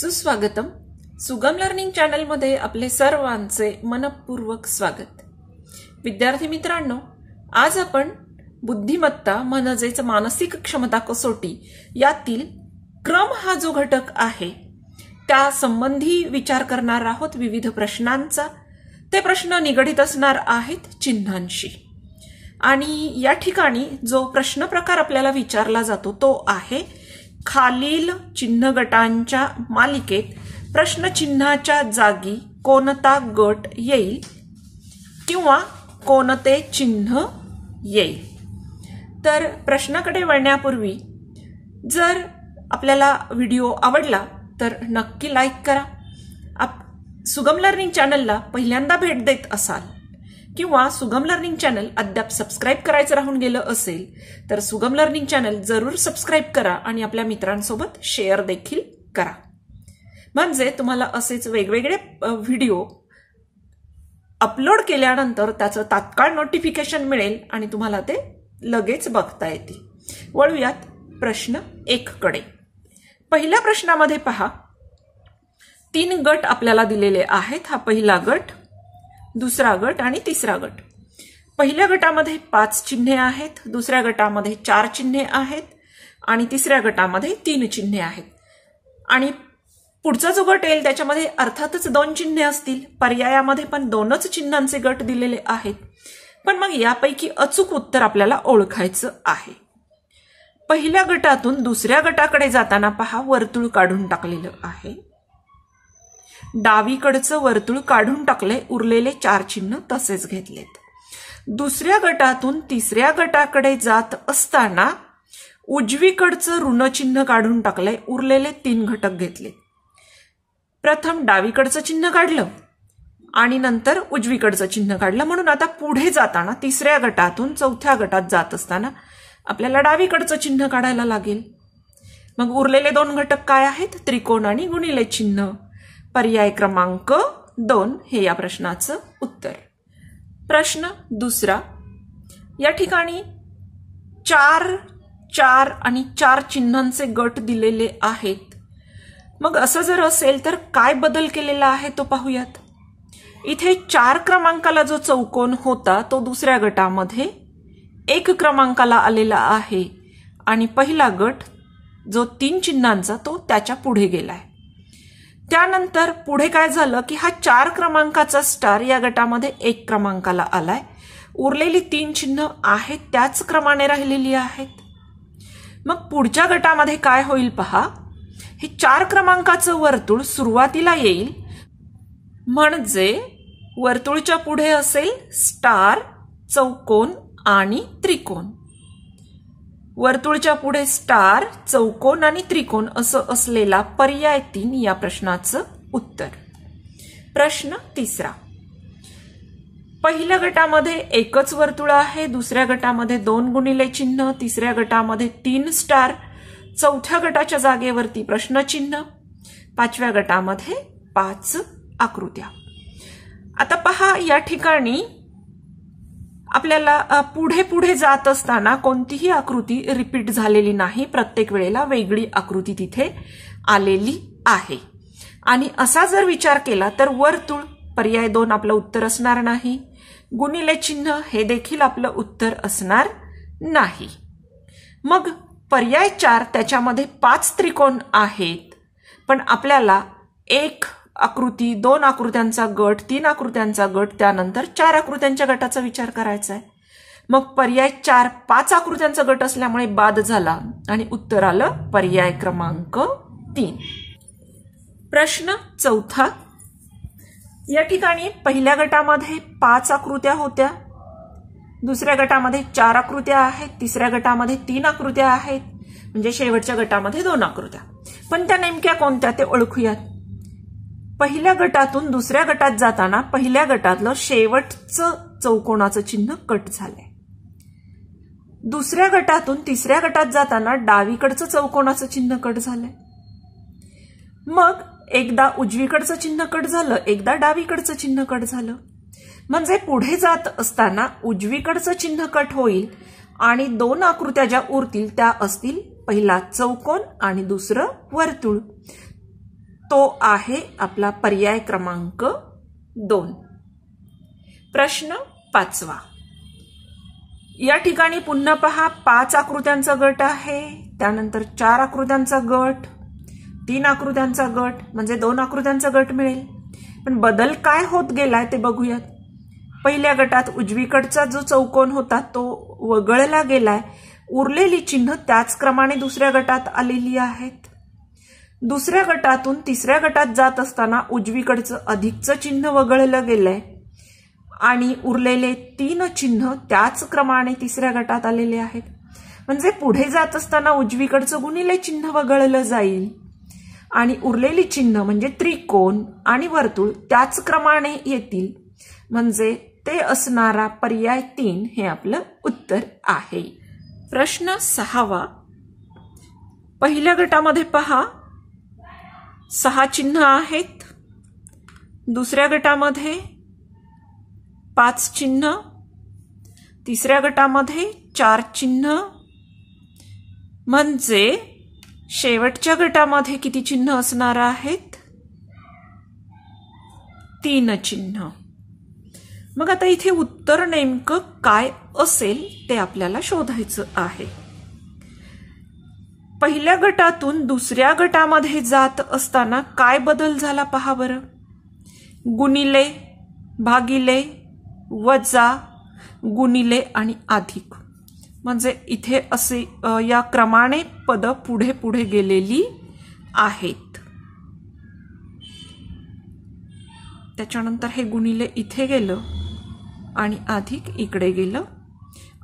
सुस्वागतम सुगम लर्निंग चॅनलमध्ये आपले सर्वांचे मनपूर्वक स्वागत विद्यार्थी मित्रांनो आज आपण बुद्धिमत्ता म्हणजेच मानसिक क्षमता कसोटी यातील क्रम हा जो घटक आहे त्या संबंधी विचार करणार आहोत विविध प्रश्नांचा ते प्रश्न निगडित असणार आहेत चिन्हांशी आणि या ठिकाणी जो प्रश्न प्रकार आपल्याला विचारला जातो तो आहे खालील चिन्ह गटांच्या मालिकेत प्रश्नचिन्हाच्या जागी कोणता गट येईल किंवा कोणते चिन्ह येईल तर प्रश्नाकडे वळण्यापूर्वी जर आपल्याला व्हिडिओ आवडला तर नक्की लाईक करा आप सुगम लर्निंग चॅनलला पहिल्यांदा भेट देत असाल किंवा सुगम लर्निंग चॅनल अद्याप सबस्क्राईब करायचं राहून गेलं असेल तर सुगम लर्निंग चॅनल जरूर सबस्क्राईब करा आणि आपल्या मित्रांसोबत शेअर देखील करा म्हणजे तुम्हाला असेच वेगवेगळे व्हिडिओ अपलोड केल्यानंतर त्याचं तात्काळ नोटिफिकेशन मिळेल आणि तुम्हाला ते लगेच बघता येतील वळूयात प्रश्न एक कडे पहिल्या प्रश्नामध्ये पहा तीन गट आपल्याला दिलेले आहेत हा पहिला गट दुसरा गट आणि तिसरा गट पहिल्या गटामध्ये पाच चिन्हे आहेत दुसऱ्या गटामध्ये चार चिन्हे आहेत आणि तिसऱ्या गटामध्ये तीन चिन्हे आहेत आणि पुढचा जो गट येईल त्याच्यामध्ये अर्थातच दोन चिन्हे असतील पर्यायामध्ये पण दोनच चिन्हांचे गट दिलेले आहेत पण मग यापैकी अचूक उत्तर आपल्याला ओळखायचं आहे पहिल्या गटातून दुसऱ्या गटाकडे जाताना पहा वर्तुळ काढून टाकलेलं आहे डावीकडचं वर्तुळ काढून टाकले उरलेले चार चिन्ह तसेच घेतलेत दुसऱ्या गटातून तिसऱ्या गटाकडे जात असताना उजवीकडचं ऋणचिन्ह काढून टाकले उरलेले तीन घटक घेतले प्रथम डावीकडचं चिन्ह काढलं आणि नंतर उजवीकडचं चिन्ह काढलं म्हणून आता पुढे जाताना तिसऱ्या गटातून चौथ्या गटात जात असताना आपल्याला डावीकडचं चिन्ह काढायला लागेल मग उरलेले दोन घटक काय आहेत त्रिकोण आणि गुणिले चिन्ह पर्याय क्रमांक दोन हे या प्रश्नाचं उत्तर प्रश्न दुसरा या ठिकाणी चार चार आणि चार चिन्हांचे गट दिलेले आहेत मग असं जर असेल तर काय बदल केलेला आहे तो पाहूयात इथे चार क्रमांकाला जो चौकोन होता तो दुसऱ्या गटामध्ये एक क्रमांकाला आलेला आहे आणि पहिला गट जो तीन चिन्हांचा तो त्याच्या पुढे आहे त्यानंतर पुढे काय झालं की हा चार क्रमांकाचा स्टार या गटामध्ये एक क्रमांकाला आलाय उरलेली तीन चिन्ह आहेत त्याच क्रमाने राहिलेली आहेत मग पुढच्या गटामध्ये काय होईल पहा हे चार क्रमांकाचं वर्तुळ सुरुवातीला येईल म्हणजे वर्तुळच्या पुढे असेल स्टार चौकोन आणि त्रिकोण वर्तुळच्या पुढे स्टार चौकोन आणि त्रिकोण असं असलेला पर्याय तीन या प्रश्नाचं उत्तर प्रश्न तिसरा पहिल्या गटामध्ये एकच वर्तुळ आहे दुसऱ्या गटामध्ये दोन गुणिले चिन्ह तिसऱ्या गटामध्ये तीन स्टार चौथ्या गटाच्या जागेवरती प्रश्नचिन्ह पाचव्या गटामध्ये पाच आकृत्या आता पहा या ठिकाणी आपल्याला पुढे पुढे जात असताना कोणतीही आकृती रिपीट झालेली नाही प्रत्येक वेळेला वेगळी आकृती तिथे आलेली आहे आणि असा जर विचार केला तर वर्तुळ पर्याय दोन आपलं उत्तर असणार नाही गुणिले चिन्ह हे देखील आपलं उत्तर असणार नाही मग पर्याय चार त्याच्यामध्ये पाच त्रिकोण आहेत पण आपल्याला एक आकृती दोन आकृत्यांचा गट तीन आकृत्यांचा गट त्यानंतर चार आकृत्यांच्या गटाचा विचार करायचा आहे मग पर्याय चार पाच आकृत्यांचा गट असल्यामुळे बाद झाला आणि उत्तर आलं पर्याय क्रमांक तीन प्रश्न चौथा या ठिकाणी पहिल्या गटामध्ये पाच आकृत्या होत्या दुसऱ्या गटामध्ये चार आकृत्या आहेत तिसऱ्या गटामध्ये तीन आकृत्या आहेत म्हणजे शेवटच्या गटामध्ये दोन आकृत्या पण त्या नेमक्या कोणत्या ते ओळखूयात पहिल्या गटातून दुसऱ्या गटात जाताना पहिल्या गटातलं शेवटचं चौकोनाचं चिन्ह कट झालंय दुसऱ्या गटातून तिसऱ्या गटात जाताना डावीकडचं चौकोनाचं चिन्ह कट झालंय मग एकदा उजवीकडचं चिन्ह कट झालं एकदा डावीकडचं चिन्ह कट झालं म्हणजे पुढे जात असताना उजवीकडचं चिन्ह कट होईल आणि दोन आकृत्या ज्या उरतील त्या असतील पहिला चौकोन आणि दुसरं वर्तुळ तो आहे आपला पर्याय क्रमांक दोन प्रश्न पाचवा या ठिकाणी पुन्हा पहा पाच आकृत्यांचा गट आहे त्यानंतर चार आकृत्यांचा गट तीन आकृत्यांचा गट म्हणजे दोन आकृत्यांचा गट मिळेल पण बदल काय होत गेलाय ते बघूयात पहिल्या गटात उजवीकडचा जो चौकोन होता तो वगळला गेलाय उरलेली चिन्ह त्याच क्रमाने दुसऱ्या गटात आलेली आहेत दुसऱ्या गटातून तिसऱ्या गटात जात असताना उजवीकडचं अधिकचं चिन्ह वगळलं गेलंय आणि उरलेले तीन चिन्ह त्याच क्रमाने तिसऱ्या गटात आलेले आहेत म्हणजे पुढे जात असताना उजवीकडचं गुणिले चिन्ह वगळलं जाईल आणि उरलेली चिन्ह म्हणजे त्रिकोण आणि वर्तुळ त्याच क्रमाने येतील म्हणजे ते असणारा पर्याय तीन हे आपलं उत्तर आहे प्रश्न सहावा पहिल्या गटामध्ये पहा सहा चिन्ह आहेत दुसऱ्या गटामध्ये पाच चिन्ह तिसऱ्या गटामध्ये चार चिन्ह म्हणजे शेवटच्या गटामध्ये किती चिन्ह असणार आहेत तीन चिन्ह मग आता इथे उत्तर नेमकं काय असेल ते आपल्याला शोधायचं आहे पहिल्या गटातून दुसऱ्या गटामध्ये जात असताना काय बदल झाला पहा बरं गुणिले भागिले वजा गुणिले आणि अधिक म्हणजे इथे असे या क्रमाने पद पुढे पुढे गेलेली आहेत त्याच्यानंतर हे गुणिले इथे गेलं आणि अधिक इकडे गेलं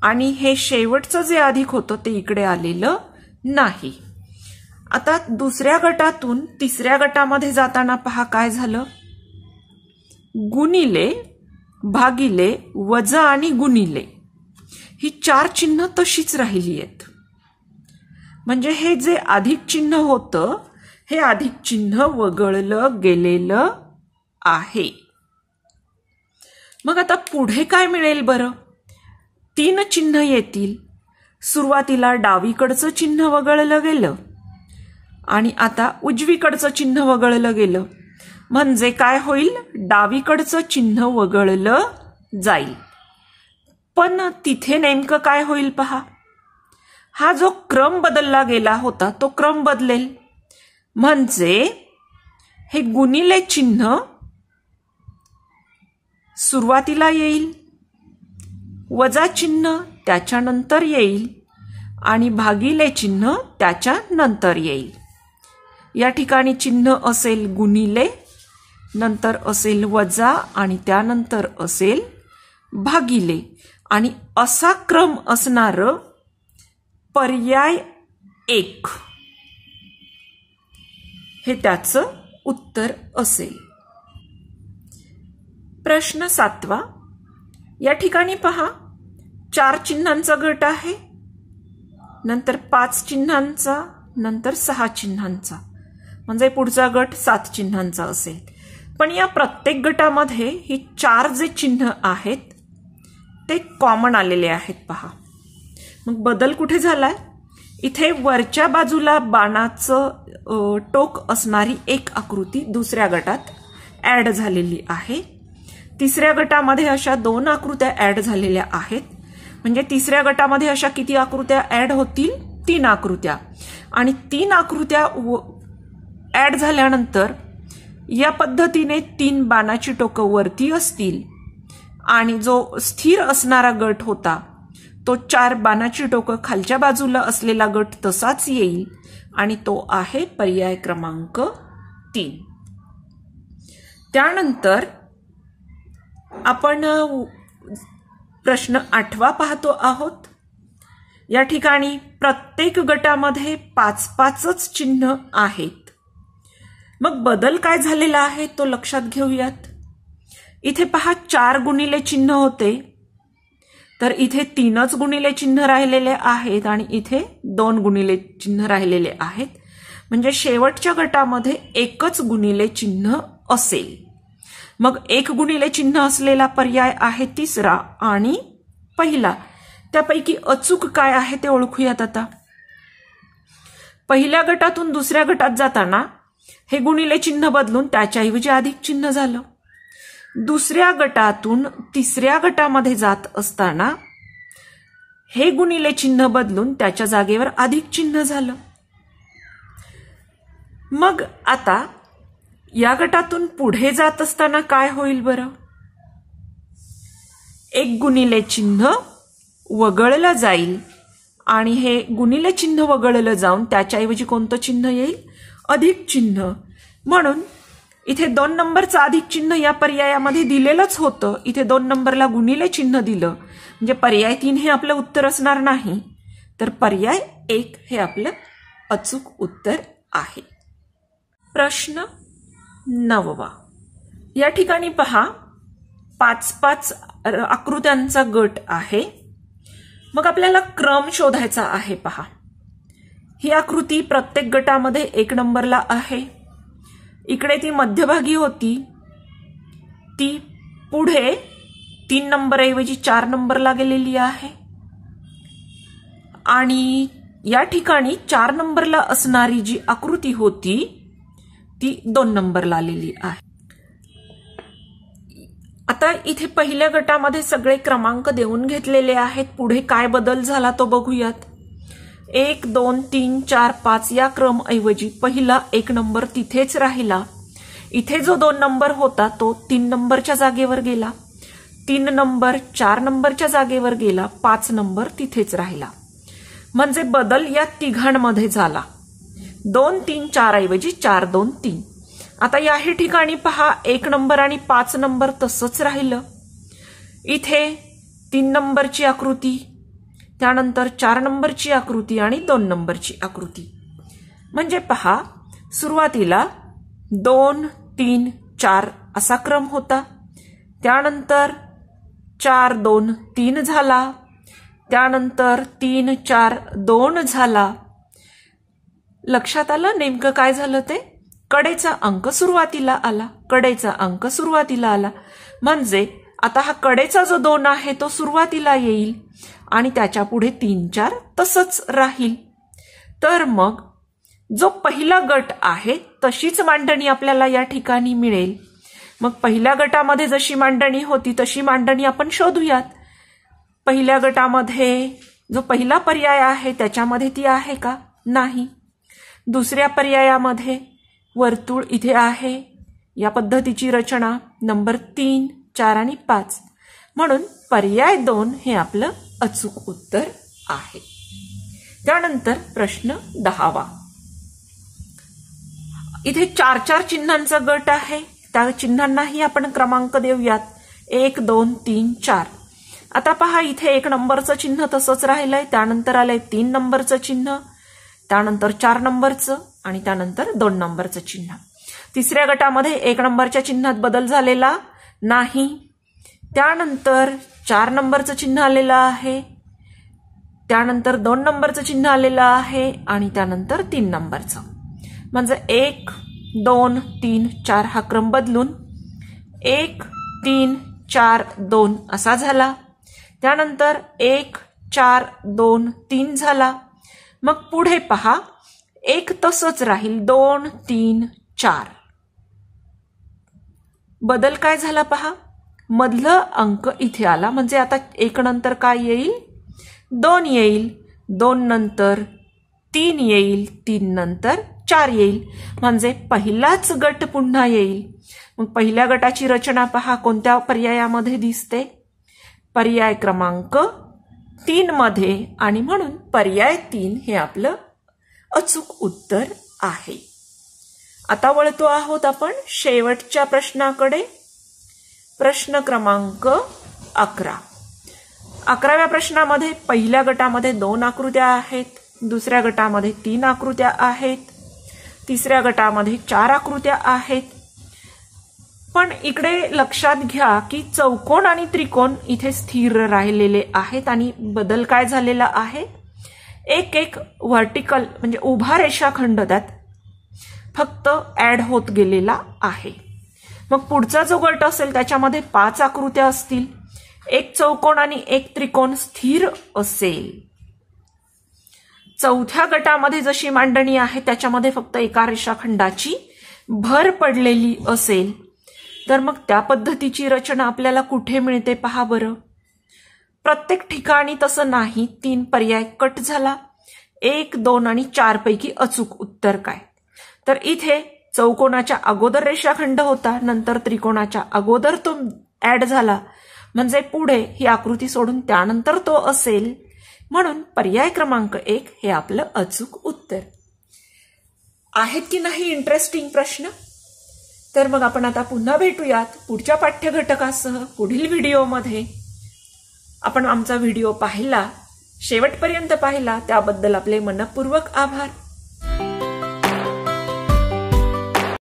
आणि हे शेवटचं जे अधिक होतं ते इकडे आलेलं नाही आता दुसऱ्या गटातून तिसऱ्या गटामध्ये जाताना पहा काय झालं गुणिले भागिले वजा आणि गुणिले ही चार चिन्ह तशीच राहिली आहेत म्हणजे हे जे अधिक चिन्ह होतं हे अधिक चिन्ह वगळलं गेलेलं आहे मग आता पुढे काय मिळेल बरं तीन चिन्ह येतील सुरुवातीला डावीकडचं चिन्ह वगळलं गेलं आणि आता उजवीकडचं चिन्ह वगळलं गेलं म्हणजे काय होईल डावीकडचं चिन्ह वगळलं जाईल पण तिथे नेमकं काय होईल पहा हा जो क्रम बदलला गेला होता तो क्रम बदलेल म्हणजे हे गुणिले चिन्ह सुरुवातीला येईल वजा चिन्ह त्याच्यानंतर येईल आणि भागिले चिन्ह त्याच्या नंतर येईल या ठिकाणी चिन्ह असेल गुणिले नंतर असेल वजा आणि त्यानंतर असेल भागिले आणि असा क्रम असणार पर्याय एक हे त्याचं उत्तर असेल प्रश्न सातवा या ठिकाणी पहा चार चिन्हांचा गट आहे नंतर पाच चिन्हांचा नंतर सहा चिन्हांचा म्हणजे पुढचा गट सात चिन्हांचा असेल पण या प्रत्येक गटामध्ये ही चार जे चिन्ह आहेत ते कॉमन आलेले आहेत पहा मग बदल कुठे झालाय इथे वरच्या बाजूला बाणाचं टोक असणारी एक आकृती दुसऱ्या गटात ॲड झालेली आहे तिसऱ्या गटामध्ये अशा दोन आकृत्या ॲड झालेल्या आहेत म्हणजे तिसऱ्या गटामध्ये अशा किती आकृत्या ऍड होतील तीन आकृत्या आणि तीन आकृत्या ऍड झाल्यानंतर या पद्धतीने तीन बाणाची टोकं वरती असतील आणि जो स्थिर असणारा गट होता तो चार बाणाची टोकं खालच्या बाजूला असलेला गट तसाच येईल आणि तो आहे पर्याय क्रमांक तीन त्यानंतर आपण प्रश्न आठवा पाहतो आहोत या ठिकाणी प्रत्येक गटामध्ये पाच पाचच चिन्ह आहेत मग बदल काय झालेला आहे तो लक्षात घेऊयात इथे पहा चार गुणिले चिन्ह होते तर इथे तीनच गुणिले चिन्ह राहिलेले आहेत आणि इथे दोन गुणिले चिन्ह राहिलेले आहेत म्हणजे शेवटच्या गटामध्ये एकच गुणिले चिन्ह असेल मग एक गुणिले चिन्ह असलेला पर्याय आहे तिसरा आणि पहिला त्यापैकी अचूक काय आहे ते ओळखूयात आता पहिल्या गटातून दुसऱ्या गटात जाताना हे गुणिले चिन्ह बदलून त्याच्याऐवजी अधिक चिन्ह झालं दुसऱ्या गटातून तिसऱ्या गटामध्ये जात असताना हे गुणिले चिन्ह बदलून त्याच्या जागेवर अधिक चिन्ह झालं मग आता या गटातून पुढे जात असताना काय होईल बरं एक गुणिले चिन्ह वगळलं जाईल आणि हे गुणिले चिन्ह वगळलं जाऊन त्याच्याऐवजी कोणतं चिन्ह येईल अधिक चिन्ह म्हणून इथे दोन नंबरचं अधिक चिन्ह या पर्यायामध्ये दिलेलंच होतं इथे दोन नंबरला गुणिले चिन्ह दिलं म्हणजे पर्याय तीन हे आपलं उत्तर असणार नाही तर पर्याय एक हे आपलं अचूक उत्तर आहे प्रश्न नववा या ठिकाणी पहा पाच पाच आकृत्यांचा गट आहे मग आपल्याला क्रम शोधायचा आहे पहा ही आकृती प्रत्येक गटामध्ये एक नंबरला आहे इकडे ती मध्यभागी होती ती पुढे तीन नंबरऐवजी चार नंबरला गेलेली आहे आणि या ठिकाणी चार नंबरला असणारी जी आकृती होती ती दोन नंबरला आलेली आहे आता इथे पहिल्या गटामध्ये सगळे क्रमांक देऊन घेतलेले आहेत पुढे काय बदल झाला तो बघूयात एक दोन तीन चार पाच या क्रम ऐवजी पहिला एक नंबर तिथेच राहिला इथे जो दोन नंबर होता तो तीन नंबरच्या जागेवर गेला तीन नंबर चार नंबरच्या जागेवर गेला पाच नंबर तिथेच राहिला म्हणजे बदल या तिघांमध्ये झाला दोन तीन चार ऐवजी चार दोन तीन आता याही ठिकाणी पहा एक नंबर आणि पाच नंबर तसंच राहिलं इथे तीन नंबरची आकृती त्यानंतर चार नंबरची आकृती आणि दोन नंबरची आकृती म्हणजे पहा सुरुवातीला दोन तीन चार असा क्रम होता त्यानंतर चार दोन तीन झाला त्यानंतर तीन चार दोन झाला लक्षात आलं नेमकं काय झालं ते कडेचा अंक सुरुवातीला आला कडेचा अंक सुरुवातीला आला म्हणजे आता हा कडेचा जो दोन आहे तो सुरुवातीला येईल आणि त्याच्या पुढे तीन चार तसंच राहील तर मग जो पहिला गट आहे तशीच मांडणी आपल्याला या ठिकाणी मिळेल मग पहिल्या गटामध्ये जशी मांडणी होती तशी मांडणी आपण शोधूयात पहिल्या गटामध्ये जो पहिला पर्याय आहे त्याच्यामध्ये ती आहे का नाही दुसऱ्या पर्यायामध्ये वर्तुळ इथे आहे या पद्धतीची रचना नंबर तीन चार आणि पाच म्हणून पर्याय दोन हे आपलं अचूक उत्तर आहे त्यानंतर प्रश्न दहावा इथे चार चार चिन्हांचा गट आहे त्या चिन्हांनाही आपण क्रमांक देऊयात एक दोन तीन चार आता पहा इथे एक नंबरचं चिन्ह तसंच राहिलंय त्यानंतर आलंय तीन नंबरचं चिन्ह त्यानंतर चार नंबरचं आणि त्यानंतर दोन नंबरचं चिन्ह तिसऱ्या गटामध्ये एक नंबरच्या चिन्हात बदल झालेला नाही त्यानंतर चार नंबरचं चिन्ह आलेलं आहे त्यानंतर दोन नंबरचं चिन्ह आलेलं आहे आणि त्यानंतर तीन नंबरचं म्हणजे एक दोन तीन चार हा क्रम बदलून एक तीन चार दोन असा झाला त्यानंतर एक चार दोन तीन झाला मग पुढे पहा एक तसंच राहील दोन तीन चार बदल काय झाला पहा मधलं अंक इथे आला म्हणजे आता एक नंतर काय येईल दोन येईल दोन नंतर तीन येईल तीन नंतर चार येईल म्हणजे पहिलाच गट पुन्हा येईल मग पहिल्या गटाची रचना पहा कोणत्या पर्यायामध्ये दिसते पर्याय क्रमांक तीन मध्ये आणि म्हणून पर्याय तीन हे आपलं अचूक उत्तर आहे आता वळतो आहोत आपण शेवटच्या प्रश्नाकडे प्रश्न क्रमांक अकरा अकराव्या प्रश्नामध्ये पहिल्या गटामध्ये दोन आकृत्या आहेत दुसऱ्या गटामध्ये तीन आकृत्या आहेत तिसऱ्या गटामध्ये चार आकृत्या आहेत पण इकडे लक्षात घ्या की चौकोन आणि त्रिकोण इथे स्थिर राहिलेले आहेत आणि बदल काय झालेला आहे एक एक व्हर्टिकल म्हणजे उभा रेषाखंड त्यात फक्त ऍड होत गेलेला आहे मग पुढचा जो गट असेल त्याच्यामध्ये पाच आकृत्या असतील एक चौकोन आणि एक त्रिकोण स्थिर असेल चौथ्या गटामध्ये जशी मांडणी आहे त्याच्यामध्ये फक्त एका रेषाखंडाची भर पडलेली असेल तर मग त्या पद्धतीची रचना आपल्याला कुठे मिळते पहा बरं प्रत्येक ठिकाणी तसं नाही तीन पर्याय कट झाला एक दोन आणि चार पैकी अचूक उत्तर काय तर इथे चौकोनाच्या अगोदर रेषाखंड होता नंतर त्रिकोणाच्या अगोदर तो ऍड झाला म्हणजे पुढे ही आकृती सोडून त्यानंतर तो असेल म्हणून पर्याय क्रमांक एक हे आपलं अचूक उत्तर आहेत की नाही इंटरेस्टिंग प्रश्न तर मग आपण आता पुन्हा भेटूयात पुढच्या पाठ्यघटकासह पुढील व्हिडिओमध्ये आपण आमचा व्हिडिओ पाहिला शेवटपर्यंत पाहिला त्याबद्दल आपले मनपूर्वक आभार